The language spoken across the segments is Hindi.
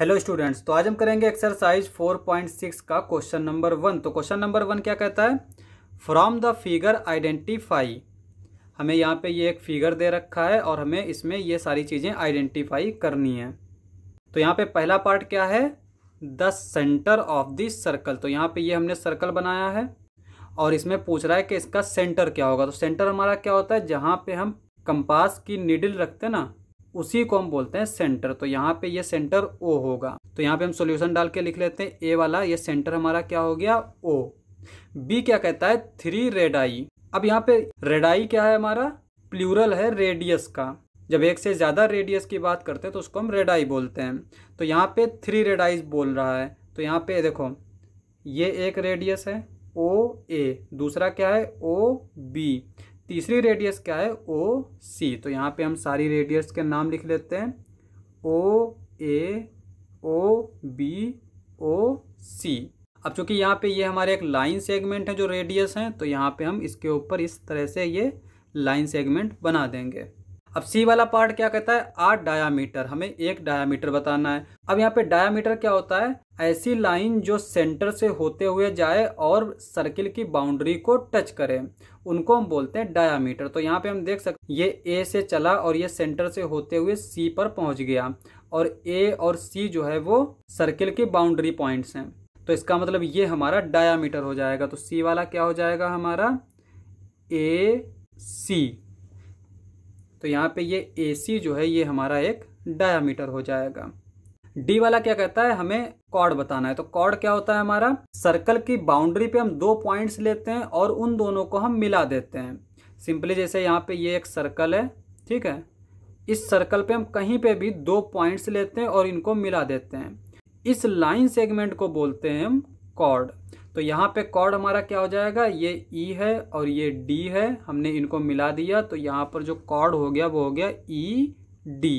हेलो स्टूडेंट्स तो आज हम करेंगे एक्सरसाइज 4.6 का क्वेश्चन नंबर वन तो क्वेश्चन नंबर वन क्या कहता है फ्रॉम द फिगर आइडेंटिफाई हमें यहाँ पे ये एक फिगर दे रखा है और हमें इसमें ये सारी चीज़ें आइडेंटिफाई करनी है तो यहाँ पे पहला पार्ट क्या है the centre of the circle तो यहाँ पे ये हमने सर्कल बनाया है और इसमें पूछ रहा है कि इसका सेंटर क्या होगा तो सेंटर हमारा क्या होता है जहाँ पर हम कंपास की निडिल रखते हैं ना उसी को हम बोलते हैं सेंटर तो यहाँ पे ये सेंटर ओ होगा तो यहाँ पे हम सॉल्यूशन डाल के लिख लेते हैं ए वाला ये सेंटर हमारा क्या हो गया ओ बी क्या कहता है थ्री रेडाई अब यहाँ पे रेडाई क्या है हमारा प्लूरल है रेडियस का जब एक से ज़्यादा रेडियस की बात करते हैं तो उसको हम रेडाई बोलते हैं तो यहाँ पे थ्री रेडाइज बोल रहा है तो यहाँ पे देखो ये एक रेडियस है ओ ए दूसरा क्या है ओ बी तीसरी रेडियस क्या है ओ सी तो यहाँ पे हम सारी रेडियस के नाम लिख लेते हैं ओ ए ओ बी ओ सी अब चूंकि यहाँ पे ये हमारे एक लाइन सेगमेंट है जो रेडियस हैं तो यहाँ पे हम इसके ऊपर इस तरह से ये लाइन सेगमेंट बना देंगे अब सी वाला पार्ट क्या कहता है आठ डायामीटर हमें एक डायामीटर बताना है अब यहाँ पे डायामीटर क्या होता है ऐसी लाइन जो सेंटर से होते हुए जाए और सर्किल की बाउंड्री को टच करे उनको हम बोलते हैं डायामीटर तो यहाँ पे हम देख सकते ये ए से चला और ये सेंटर से होते हुए सी पर पहुँच गया और ए और सी जो है वो सर्किल की बाउंड्री पॉइंट्स हैं तो इसका मतलब ये हमारा डायामीटर हो जाएगा तो सी वाला क्या हो जाएगा हमारा ए सी तो यहाँ पे ये ए सी जो है ये हमारा एक डायामीटर हो जाएगा डी वाला क्या कहता है हमें कॉर्ड बताना है तो कॉर्ड क्या होता है हमारा सर्कल की बाउंड्री पे हम दो पॉइंट्स लेते हैं और उन दोनों को हम मिला देते हैं सिंपली जैसे यहाँ पे ये एक सर्कल है ठीक है इस सर्कल पे हम कहीं पे भी दो पॉइंट्स लेते हैं और इनको मिला देते हैं इस लाइन सेगमेंट को बोलते हैं हम कॉर्ड तो यहाँ पे कॉर्ड हमारा क्या हो जाएगा ये ई e है और ये डी है हमने इनको मिला दिया तो यहाँ पर जो कॉर्ड हो गया वो हो गया ई e, डी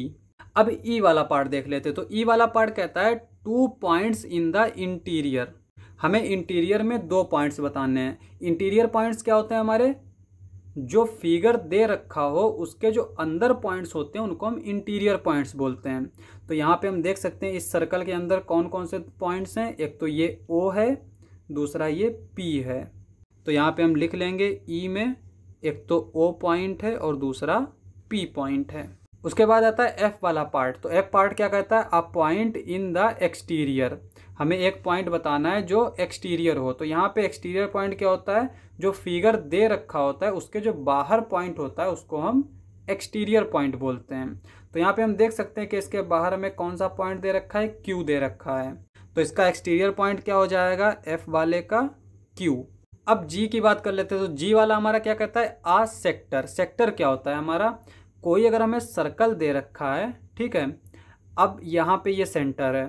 अब ई e वाला पार्ट देख लेते तो ई e वाला पार्ट कहता है two points in the interior हमें इंटीरियर में दो पॉइंट्स बताने हैं इंटीरियर पॉइंट्स क्या होते हैं हमारे जो फिगर दे रखा हो उसके जो अंदर पॉइंट्स होते हैं उनको हम इंटीरियर पॉइंट्स बोलते हैं तो यहाँ पे हम देख सकते हैं इस सर्कल के अंदर कौन कौन से पॉइंट्स हैं एक तो ये ओ है दूसरा ये पी है तो यहाँ पे हम लिख लेंगे ई e में एक तो ओ पॉइंट है और दूसरा पी पॉइंट है उसके बाद आता है एफ वाला पार्ट तो एफ पार्ट क्या कहता है a point in the exterior हमें एक पॉइंट बताना है जो एक्सटीरियर हो तो यहाँ पे एक्सटीरियर पॉइंट क्या होता है जो फिगर दे रखा होता है उसके जो बाहर पॉइंट होता है उसको हम एक्सटीरियर पॉइंट बोलते हैं तो यहाँ पे हम देख सकते हैं कि इसके बाहर हमें कौन सा पॉइंट दे रखा है क्यू दे रखा है तो इसका एक्सटीरियर पॉइंट क्या हो जाएगा एफ वाले का क्यू अब जी की बात कर लेते हैं तो जी वाला हमारा क्या कहता है आ सेक्टर सेक्टर क्या होता है हमारा कोई अगर हमें सर्कल दे रखा है ठीक है अब यहाँ पे ये सेंटर है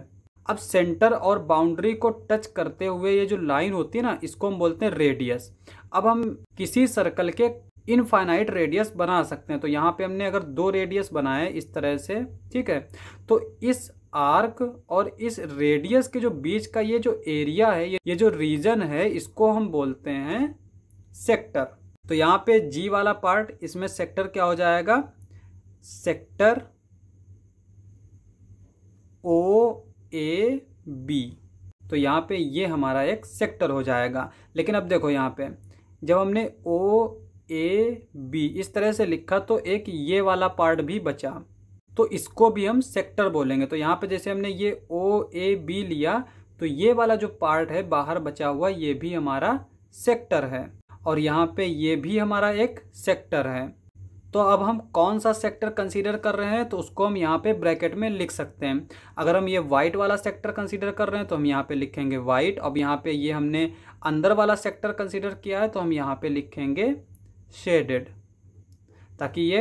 अब सेंटर और बाउंड्री को टच करते हुए ये जो लाइन होती है ना इसको हम बोलते हैं रेडियस अब हम किसी सर्कल के इनफाइनाइट रेडियस बना सकते हैं तो यहाँ पे हमने अगर दो रेडियस बनाए इस तरह से ठीक है तो इस आर्क और इस रेडियस के जो बीच का ये जो एरिया है ये जो रीजन है इसको हम बोलते हैं सेक्टर तो यहाँ पे जी वाला पार्ट इसमें सेक्टर क्या हो जाएगा सेक्टर ओ ए बी तो यहाँ पे ये हमारा एक सेक्टर हो जाएगा लेकिन अब देखो यहाँ पे जब हमने ओ ए बी इस तरह से लिखा तो एक ये वाला पार्ट भी बचा तो इसको भी हम सेक्टर बोलेंगे तो यहाँ पे जैसे हमने ये ओ ए बी लिया तो ये वाला जो पार्ट है बाहर बचा हुआ ये भी हमारा सेक्टर है और यहाँ पे ये भी हमारा एक सेक्टर है तो अब हम कौन सा सेक्टर कंसीडर कर रहे हैं तो उसको हम यहाँ पे ब्रैकेट में लिख सकते हैं अगर हम ये वाइट वाला सेक्टर कंसीडर कर रहे हैं तो हम यहाँ पे लिखेंगे वाइट अब यहाँ पे ये हमने अंदर वाला सेक्टर कंसीडर किया है तो हम यहाँ पे लिखेंगे शेडेड ताकि ये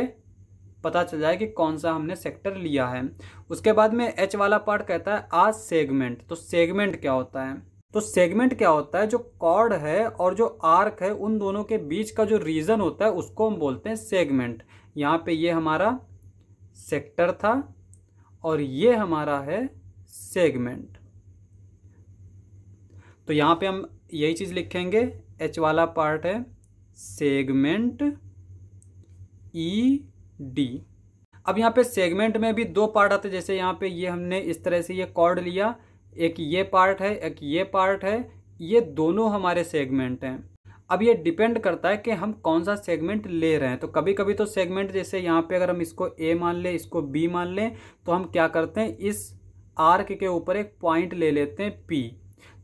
पता चल जाए कि कौन सा हमने सेक्टर लिया है उसके बाद में एच वाला पार्ट कहता है आ सेगमेंट तो सेगमेंट क्या होता है तो सेगमेंट क्या होता है जो कॉर्ड है और जो आर्क है उन दोनों के बीच का जो रीजन होता है उसको हम बोलते हैं सेगमेंट यहाँ पे ये हमारा सेक्टर था और ये हमारा है सेगमेंट तो यहाँ पे हम यही चीज़ लिखेंगे एच वाला पार्ट है सेगमेंट ई e डी अब यहाँ पे सेगमेंट में भी दो पार्ट आते हैं जैसे यहाँ पे ये हमने इस तरह से ये कॉर्ड लिया एक ये पार्ट है एक ये पार्ट है ये दोनों हमारे सेगमेंट हैं अब ये डिपेंड करता है कि हम कौन सा सेगमेंट ले रहे हैं तो कभी कभी तो सेगमेंट जैसे यहाँ पे अगर हम इसको ए मान लें इसको बी मान लें तो हम क्या करते हैं इस आर्क के ऊपर एक पॉइंट ले लेते हैं पी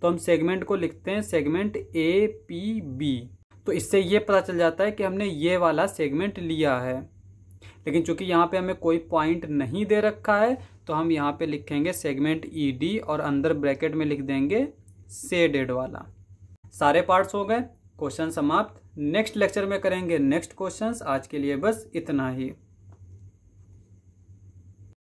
तो हम सेगमेंट को लिखते हैं सेगमेंट ए पी बी तो इससे ये पता चल जाता है कि हमने ये वाला सेगमेंट लिया है लेकिन चूंकि यहाँ पे हमें कोई पॉइंट नहीं दे रखा है तो हम यहाँ पे लिखेंगे सेगमेंट ई डी और अंदर ब्रैकेट में लिख देंगे से डेड वाला सारे पार्ट्स हो गए क्वेश्चन समाप्त नेक्स्ट लेक्चर में करेंगे नेक्स्ट क्वेश्चंस आज के लिए बस इतना ही